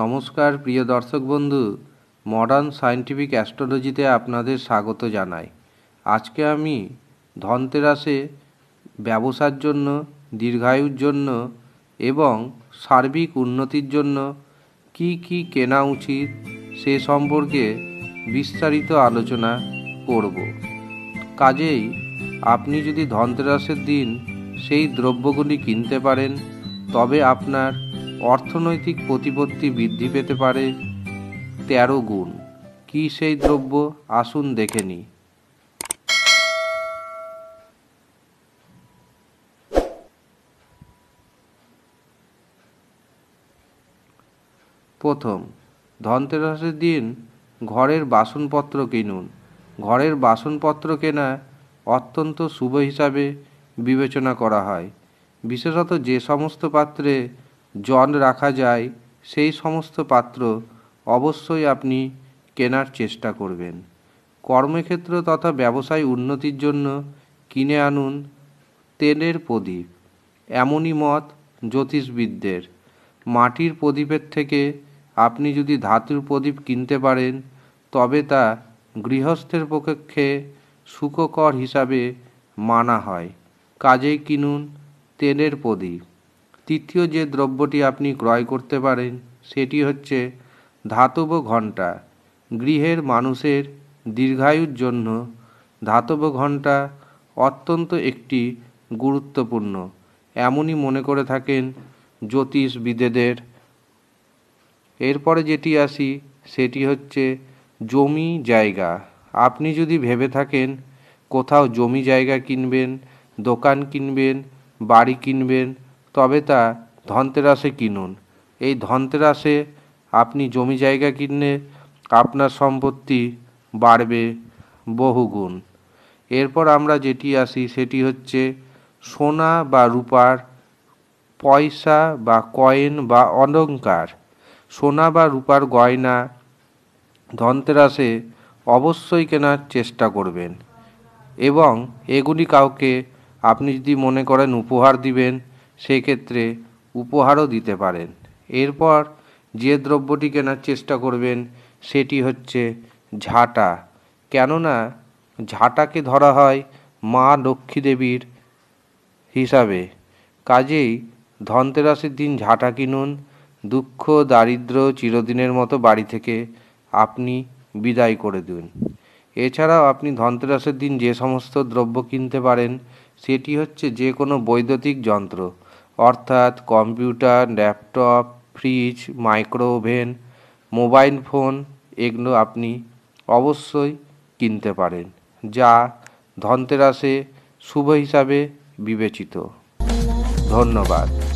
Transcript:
নমস্কার প্রিয় দর্শক বন্ধু মডার্ন সায়েন্টিফিক অ্যাস্ট্রোলজিতে আপনাদের স্বাগত জানাই আজকে আমি ধনতেরাসে ব্যবসার জন্য দীর্ঘায়ুর জন্য এবং সার্বিক উন্নতির জন্য কি কি কেনা উচিত সে সম্পর্কে বিস্তারিত আলোচনা করব কাজেই আপনি যদি ধনতেরাসের দিন সেই দ্রব্যগুলি কিনতে পারেন তবে আপনার অর্থনৈতিক প্রতিপত্তি বৃদ্ধি পেতে পারে তেরো গুণ কি সেই দ্রব্য আসুন দেখে নিই প্রথম ধনতেরাসের দিন ঘরের বাসনপত্র কিনুন ঘরের বাসনপত্র কেনা অত্যন্ত শুভ হিসাবে বিবেচনা করা হয় বিশেষত যে সমস্ত পাত্রে জল রাখা যায় সেই সমস্ত পাত্র অবশ্যই আপনি কেনার চেষ্টা করবেন কর্মক্ষেত্র তথা ব্যবসায় উন্নতির জন্য কিনে আনুন তেলের প্রদীপ এমনই মত জ্যোতিষবিদদের মাটির প্রদীপের থেকে আপনি যদি ধাতুর প্রদীপ কিনতে পারেন তবে তা গৃহস্থের পক্ষে সুখকর হিসাবে মানা হয় কাজেই কিনুন তেলের প্রদীপ তৃতীয় যে দ্রব্যটি আপনি ক্রয় করতে পারেন সেটি হচ্ছে ধাতব ঘণ্টা গৃহের মানুষের দীর্ঘায়ুর জন্য ধাতব ঘণ্টা অত্যন্ত একটি গুরুত্বপূর্ণ এমনই মনে করে থাকেন জ্যোতিষবিদেদের এরপরে যেটি আসি সেটি হচ্ছে জমি জায়গা আপনি যদি ভেবে থাকেন কোথাও জমি জায়গা কিনবেন দোকান কিনবেন বাড়ি কিনবেন তবে তা ধনতেরাসে কিনুন এই ধনতেরাসে আপনি জমি জায়গা কিনলে আপনার সম্পত্তি বাড়বে বহুগুণ এরপর আমরা যেটি আসি সেটি হচ্ছে সোনা বা রূপার পয়সা বা কয়েন বা অলঙ্কার সোনা বা রূপার গয়না ধনতেরাসে অবশ্যই কেনার চেষ্টা করবেন এবং এগুলি কাউকে আপনি যদি মনে করেন উপহার দিবেন সেই ক্ষেত্রে উপহারও দিতে পারেন এরপর যে দ্রব্যটি কেনার চেষ্টা করবেন সেটি হচ্ছে ঝাঁটা কেননা ঝাঁটাকে ধরা হয় মা লক্ষ্মী দেবীর হিসাবে কাজেই ধনতেরাসের দিন ঝাঁটা কিনুন দুঃখ দারিদ্র চিরদিনের মতো বাড়ি থেকে আপনি বিদায় করে দিন এছাড়াও আপনি ধনতেরাসের দিন যে সমস্ত দ্রব্য কিনতে পারেন সেটি হচ্ছে যে কোনো বৈদ্যুতিক যন্ত্র অর্থাৎ computer laptop fridge microwave mobile phone এগুলো আপনি অবশ্যই কিনতে পারেন যা ধনতেরাসে শুভ হিসাবে বিবেচিত ধন্যবাদ